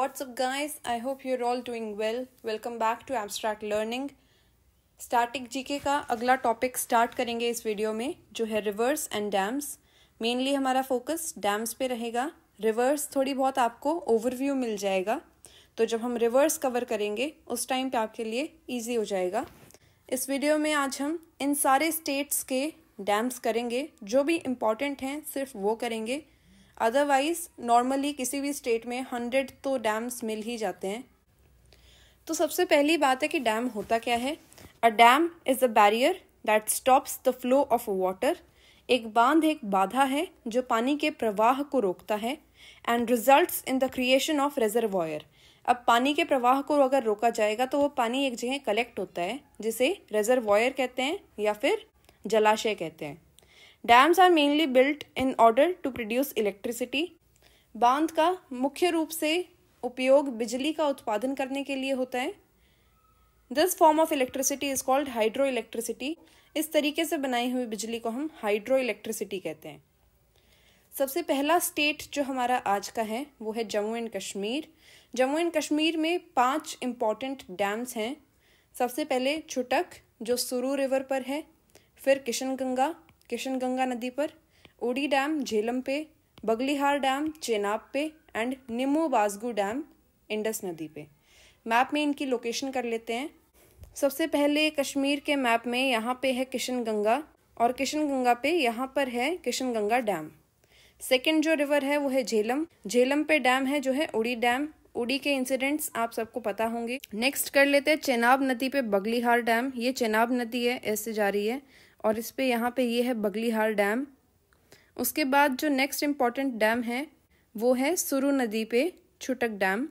what's up, guys? I hope you're all doing well. Welcome back to Abstract Learning. Static GK का अगला topic start करेंगे इस video में जो है रिवर्स एंड डैम्स मेनली हमारा फोकस डैम्स पे रहेगा रिवर्स थोड़ी बहुत आपको ओवरव्यू मिल जाएगा तो जब हम रिवर्स कवर करेंगे उस टाइम पे आपके लिए इजी हो जाएगा इस वीडियो में आज हम इन सारे स्टेट्स के डैम्स करेंगे जो भी इम्पॉर्टेंट हैं सिर्फ वो करेंगे अदरवाइज नॉर्मली किसी भी स्टेट में हंड्रेड तो डैम्स मिल ही जाते हैं तो सबसे पहली बात है कि डैम होता क्या है a dam is a barrier that stops the flow of water एक बांध एक बाधा है जो पानी के प्रवाह को रोकता है and result in the creation of reservoir अब पानी के प्रवाह को अगर रोका जाएगा तो वो पानी एक जगह कलेक्ट होता है जिसे रेजर्वॉयर कहते हैं या फिर जलाशय कहते हैं dams are mainly built in order to produce electricity बांध का मुख्य रूप से उपयोग बिजली का उत्पादन करने के लिए होता है this form of electricity is called hydro electricity इस तरीके से बनाई हुई बिजली को हम हाइड्रो इलेक्ट्रिसिटी कहते हैं सबसे पहला स्टेट जो हमारा आज का है वो है जम्मू एंड कश्मीर जम्मू एंड कश्मीर में पांच इम्पॉर्टेंट डैम्स हैं सबसे पहले छुटक जो सुरू रिवर पर है फिर किशन गंगा किशन गंगा नदी पर ओडी डैम झेलम पे बगलिहार डैम चेनाब पे एंड निमो बाजगू डैम इंडस नदी पे मैप में इनकी लोकेशन कर लेते हैं सबसे पहले कश्मीर के मैप में यहाँ पे है किशन गंगा और किशन गंगा पे यहाँ पर है किशन गंगा डैम सेकेंड जो रिवर है वो है झेलम झेलम पे डैम है जो है उड़ी डैम उड़ी के इंसिडेंट्स आप सबको पता होंगे नेक्स्ट कर लेते हैं चेनाब नदी पे बगलीहार डैम ये चेनाब नदी है ऐसे जा रही है और इस पे यहाँ पे ये है बगलीहार डैम उसके बाद जो नेक्स्ट इम्पॉर्टेंट डैम है वो है सुरु नदी पे छुटक डैम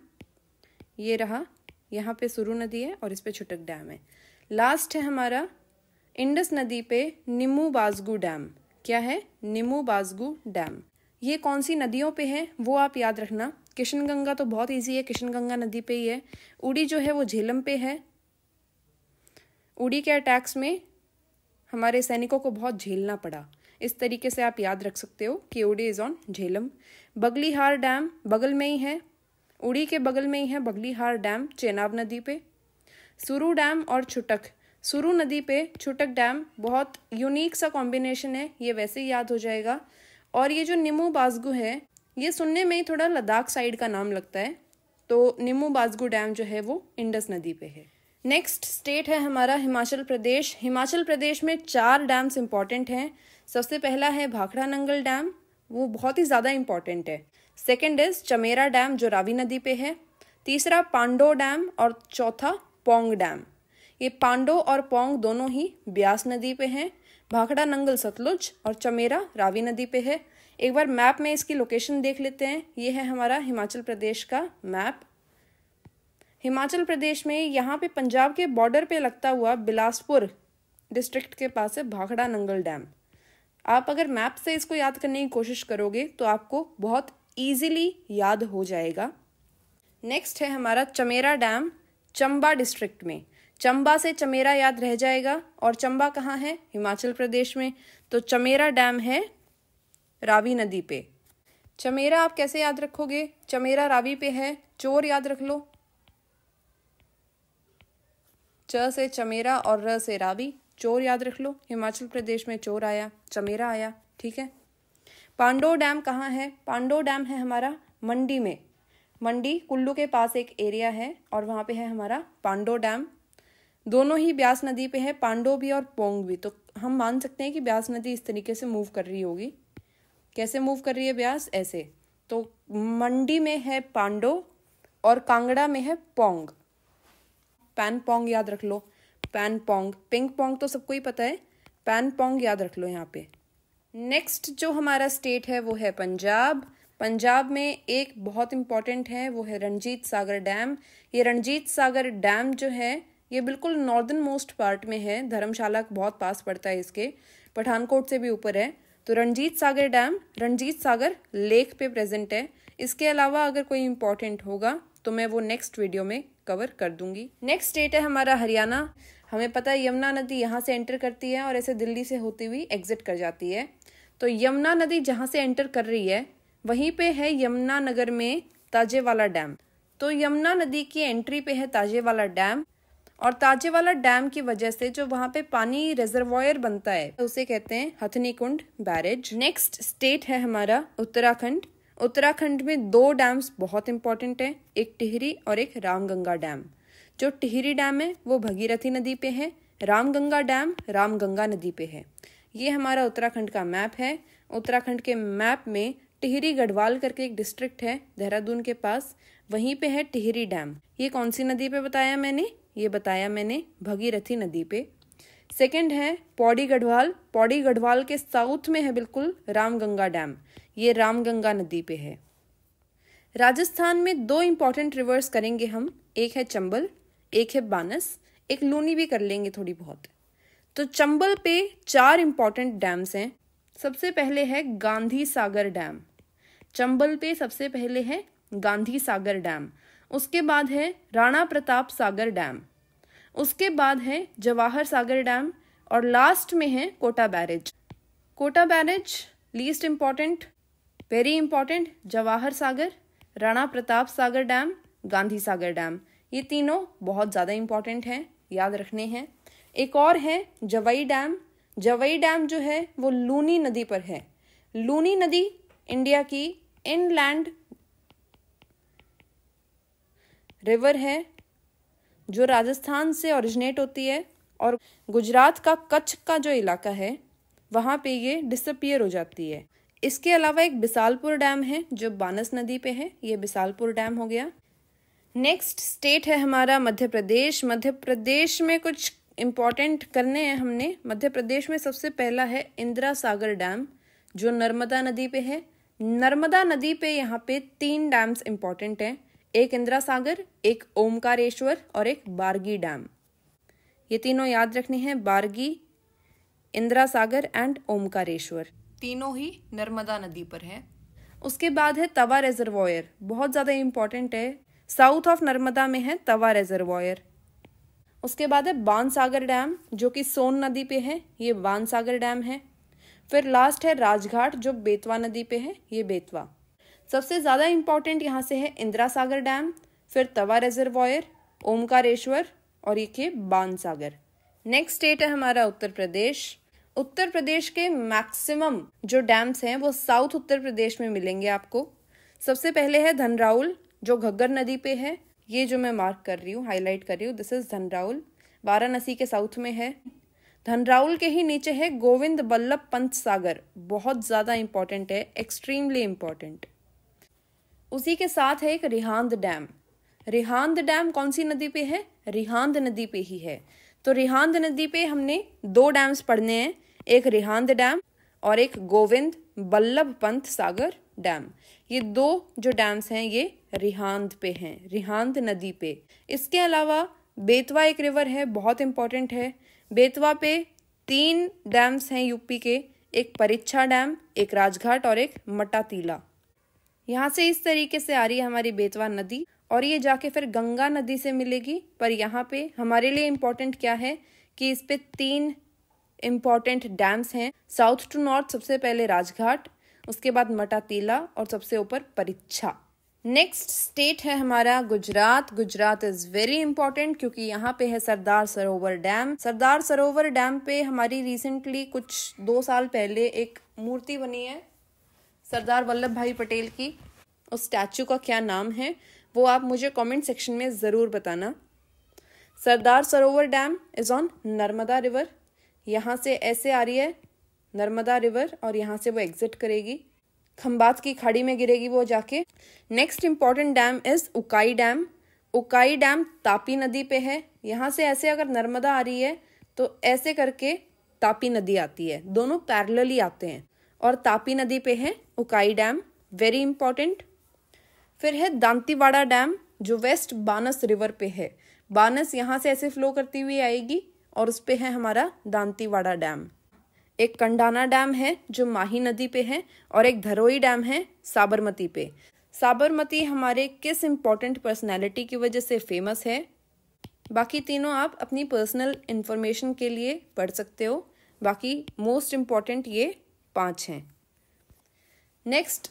ये रहा यहाँ पे सुरु नदी है और इस पे छुटक डैम है लास्ट है हमारा इंडस नदी पे निमू बाजगू डैम क्या है निमू बाजगू डैम ये कौन सी नदियों पे है वो आप याद रखना किशनगंगा तो बहुत इजी है किशनगंगा नदी पे ही है उड़ी जो है वो झेलम पे है उड़ी के अटैक्स में हमारे सैनिकों को बहुत झेलना पड़ा इस तरीके से आप याद रख सकते हो कि Uri is on Jhelum Baglihar dam बगल में ही है उड़ी के बगल में ही है बगलीहार डैम चेनाब नदी पे सुरू डैम और छुटक सुरू नदी पे छुटक डैम बहुत यूनिक सा कॉम्बिनेशन है ये वैसे ही याद हो जाएगा और ये जो निमू बाजगू है ये सुनने में ही थोड़ा लद्दाख साइड का नाम लगता है तो निमू बाजगू डैम जो है वो इंडस नदी पे है नेक्स्ट स्टेट है हमारा हिमाचल प्रदेश हिमाचल प्रदेश में चार डैम्स इम्पॉर्टेंट हैं सबसे पहला है भाखड़ा नंगल डैम वो बहुत ही ज़्यादा इम्पॉर्टेंट है सेकेंड इज चमेरा डैम जो रावी नदी पे है तीसरा पांडो डैम और चौथा पोंग डैम ये पांडो और पोंग दोनों ही ब्यास नदी पे हैं भाखड़ा नंगल सतलुज और चमेरा रावी नदी पे है एक बार मैप में इसकी लोकेशन देख लेते हैं ये है हमारा हिमाचल प्रदेश का मैप हिमाचल प्रदेश में यहाँ पे पंजाब के बॉर्डर पे लगता हुआ बिलासपुर डिस्ट्रिक्ट के पास है भाखड़ा नंगल डैम आप अगर मैप से इसको याद करने की कोशिश करोगे तो आपको बहुत ईजिली याद हो जाएगा नेक्स्ट है हमारा चमेरा डैम चंबा डिस्ट्रिक्ट में चंबा से चमेरा याद रह जाएगा और चंबा कहाँ है हिमाचल प्रदेश में तो चमेरा डैम है रावी नदी पे चमेरा आप कैसे याद रखोगे चमेरा रावी पे है चोर याद रख लो च से चमेरा और र से रावी चोर याद रख लो हिमाचल प्रदेश में चोर आया चमेरा आया ठीक है पांडो डैम कहाँ है पांडो डैम है हमारा मंडी में मंडी कुल्लू के पास एक एरिया है और वहाँ पे है हमारा पांडो डैम दोनों ही ब्यास नदी पे है पांडो भी और पोंग भी तो हम मान सकते हैं कि ब्यास नदी इस तरीके से मूव कर रही होगी कैसे मूव कर रही है ब्यास ऐसे तो मंडी में है पांडो और कांगड़ा में है पोंग पैन पोंग याद रख लो पैन पोंग पिंग पोंग तो सबको ही पता है पैन पोंग याद रख लो यहाँ पे नेक्स्ट जो हमारा स्टेट है वो है पंजाब पंजाब में एक बहुत इम्पॉर्टेंट है वो है रणजीत सागर डैम ये रणजीत सागर डैम जो है ये बिल्कुल नॉर्दर्न मोस्ट पार्ट में है धर्मशाला बहुत पास पड़ता है इसके पठानकोट से भी ऊपर है तो रणजीत सागर डैम रणजीत सागर लेक पे प्रेजेंट है इसके अलावा अगर कोई इम्पॉर्टेंट होगा तो मैं वो नेक्स्ट वीडियो में कवर कर दूंगी नेक्स्ट स्टेट है हमारा हरियाणा हमें पता है यमुना नदी यहाँ से एंटर करती है और ऐसे दिल्ली से होती हुई एग्जिट कर जाती है तो यमुना नदी जहाँ से एंटर कर रही है वहीं पे है यमुना नगर में ताजेवाला डैम तो यमुना नदी की एंट्री पे है ताजेवाला डैम और ताजेवाला डैम की वजह से जो वहाँ पे पानी रिजर्वायर बनता है उसे कहते हैं Hathni Kund barrage next state है हमारा उत्तराखंड उत्तराखंड में दो डैम्स बहुत इंपॉर्टेंट हैं एक टिहरी और एक रामगंगा डैम जो टिहरी डैम है वो भगीरथी नदी पे है रामगंगा डैम रामगंगा नदी पे है ये हमारा उत्तराखंड का मैप है उत्तराखंड के मैप में टिहरी गढ़वाल करके एक डिस्ट्रिक्ट है देहरादून के पास वहीं पे है टिहरी डैम ये कौन सी नदी पे बताया मैंने ये बताया मैंने भगीरथी नदी पे सेकंड है पौड़ी गढ़वाल पौड़ी गढ़वाल के साउथ में है बिल्कुल रामगंगा डैम ये रामगंगा नदी पे है राजस्थान में दो इम्पॉर्टेंट रिवर्स करेंगे हम एक है चंबल एक है बानस एक लूनी भी कर लेंगे थोड़ी बहुत तो चंबल पे चार इम्पॉर्टेंट डैम्स हैं सबसे पहले है गांधी सागर डैम चंबल पे सबसे पहले है गांधी सागर डैम उसके बाद है राणा प्रताप सागर डैम उसके बाद है जवाहर सागर डैम और लास्ट में है Kota barrage Kota barrage least important very important Jawahar Sagar Rana Pratap Sagar dam Gandhi Sagar dam ये तीनों बहुत ज़्यादा इम्पॉर्टेंट हैं याद रखने हैं एक और है जवई डैम जवई डैम जो है वो लूनी नदी पर है लूनी नदी इंडिया की इनलैंड रिवर है जो राजस्थान से ओरिजिनेट होती है और गुजरात का कच्छ का जो इलाका है वहाँ पे ये डिसअपियर हो जाती है इसके अलावा एक बिसालपुर डैम है जो बानस नदी पे है ये बिसालपुर डैम हो गया नेक्स्ट स्टेट है हमारा मध्य प्रदेश मध्य प्रदेश में कुछ इम्पॉर्टेंट करने हैं हमने मध्य प्रदेश में सबसे पहला है इंदिरा सागर डैम जो नर्मदा नदी पे है नर्मदा नदी पे यहाँ पे तीन डैम्स इम्पॉर्टेंट हैं एक इंदिरा सागर एक ओमकारेश्वर और एक बारगी डैम ये तीनों याद रखने हैं बारगी इंदिरा सागर एंड ओमकारेश्वर तीनों ही नर्मदा नदी पर हैं उसके बाद है तवा रेजरवायर बहुत ज़्यादा इम्पॉर्टेंट है साउथ ऑफ नर्मदा में है तवा रेजरवायर उसके बाद है बान सागर डैम जो कि सोन नदी पे है ये बान सागर डैम है फिर लास्ट है राजघाट जो बेतवा नदी पे है ये बेतवा सबसे ज़्यादा इंपॉर्टेंट यहाँ से है इंदिरा सागर डैम फिर तवा रेजरवायर ओमकारेश्वर और ये के बान सागर नेक्स्ट स्टेट है हमारा उत्तर प्रदेश उत्तर प्रदेश के मैक्सिमम जो डैम्स हैं वो साउथ उत्तर प्रदेश में मिलेंगे आपको सबसे पहले है धनराउल जो घग्गर नदी पे है ये जो मैं मार्क कर रही हूँ हाईलाइट कर रही हूँ दिस इज़ धनराउल वाराणसी के साउथ में है धनराउल के ही नीचे है गोविंद बल्लभ पंत सागर बहुत ज़्यादा इंपॉर्टेंट है एक्सट्रीमली इम्पॉर्टेंट उसी के साथ है एक रिहांद डैम रिहांद डैम कौन सी नदी पे है रिहांद नदी पे ही है तो रिहांद नदी पे हमने दो डैम्स पढ़ने हैं एक रिहांद डैम और एक गोविंद बल्लभ पंत सागर डैम ये दो जो डैम्स हैं ये रिहांद पे हैं रिहांद नदी पे इसके अलावा बेतवा एक रिवर है बहुत इंपॉर्टेंट है बेतवा पे तीन डैम्स हैं यूपी के एक परीक्षा डैम एक राजघाट और एक मटातीला यहाँ से इस तरीके से आ रही है हमारी बेतवा नदी और ये जाके फिर गंगा नदी से मिलेगी पर यहाँ पे हमारे लिए इम्पोर्टेंट क्या है कि इस पे तीन इम्पॉर्टेंट डैम्स हैं साउथ टू नॉर्थ सबसे पहले राजघाट उसके बाद मटातीला और सबसे ऊपर परीक्षा नेक्स्ट स्टेट है हमारा Gujarat Gujarat is very important क्योंकि यहाँ पे है सरदार सरोवर डैम सरदार सरोवर डैम पे हमारी रिसेंटली कुछ दो साल पहले एक मूर्ति बनी है सरदार वल्लभ भाई पटेल की उस स्टैचू का क्या नाम है वो आप मुझे कमेंट सेक्शन में ज़रूर बताना Sardar Sarovar dam is on Narmada river यहाँ से ऐसे आ रही है नर्मदा रिवर और यहाँ से वो एग्जिट करेगी खम्बात की खाड़ी में गिरेगी वो जाके next important dam is Ukai dam Ukai dam Tapi नदी पे है यहाँ से ऐसे अगर नर्मदा आ रही है तो ऐसे करके तापी नदी आती है दोनों ही आते हैं और तापी नदी पे है उकाई डैम वेरी इंपॉर्टेंट फिर है दांतीवाड़ा डैम जो वेस्ट बानस रिवर पे है बानस यहाँ से ऐसे फ्लो करती हुई आएगी और उस पर है हमारा दांतीवाड़ा डैम एक कंडाना डैम है जो माही नदी पे है और एक धरोई डैम है साबरमती पे साबरमती हमारे किस इम्पॉर्टेंट पर्सनैलिटी की वजह से फेमस है बाकी तीनों आप अपनी पर्सनल इन्फॉर्मेशन के लिए पढ़ सकते हो बाकी मोस्ट इम्पॉर्टेंट ये पाँच हैं नेक्स्ट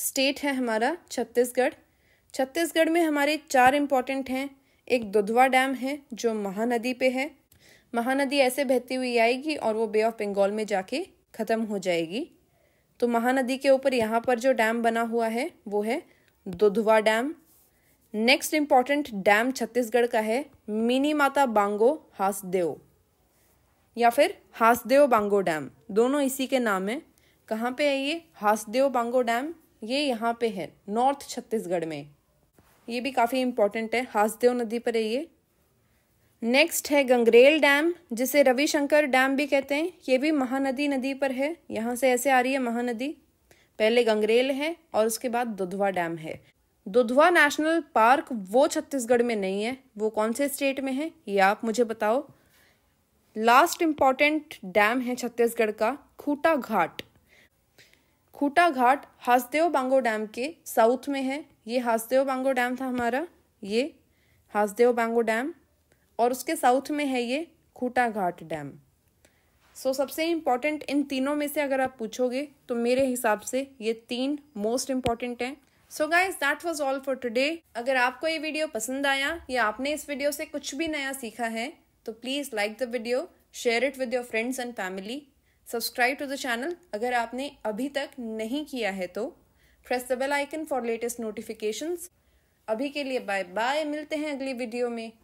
स्टेट है हमारा छत्तीसगढ़ छत्तीसगढ़ में हमारे चार इम्पॉर्टेंट हैं एक दुधवा डैम है जो महानदी पे है महानदी ऐसे बहती हुई आएगी और वो बे ऑफ बंगाल में जाके ख़त्म हो जाएगी तो महानदी के ऊपर यहाँ पर जो डैम बना हुआ है वो है Dudhwa dam next important dam Chhattisgarh का है मिनी माता बांगो हासदेव या फिर हासदेव बांगो डैम दोनों इसी के नाम है कहाँ पे है ये हासदेव बांगो डैम ये यहाँ पे है नॉर्थ छत्तीसगढ़ में ये भी काफ़ी इम्पोर्टेंट है हासदेव नदी पर है ये नेक्स्ट है गंगरेल डैम जिसे रविशंकर डैम भी कहते हैं ये भी महानदी नदी पर है यहाँ से ऐसे आ रही है महानदी पहले गंगरेल है और उसके बाद दुधवा डैम है दुधवा नेशनल पार्क वो छत्तीसगढ़ में नहीं है वो कौन से स्टेट में है ये आप मुझे बताओ लास्ट इम्पॉर्टेंट डैम है छत्तीसगढ़ का खूटा घाट खूटा घाट हासदेव बांगो डैम के साउथ में है ये हासदेव बांगो डैम था हमारा ये हासदेव बांगो डैम और उसके साउथ में है ये Khuta Ghat dam so so, सबसे इम्पॉर्टेंट इन तीनों में से अगर आप पूछोगे तो मेरे हिसाब से ये तीन मोस्ट इम्पॉर्टेंट हैं so guys that was all for today अगर आपको ये वीडियो पसंद आया या आपने इस वीडियो से कुछ भी नया सीखा है तो please like the video share it with your friends and family subscribe to the channel अगर आपने अभी तक नहीं किया है तो press the bell icon for latest notifications अभी के लिए बाय बाय मिलते हैं अगली वीडियो में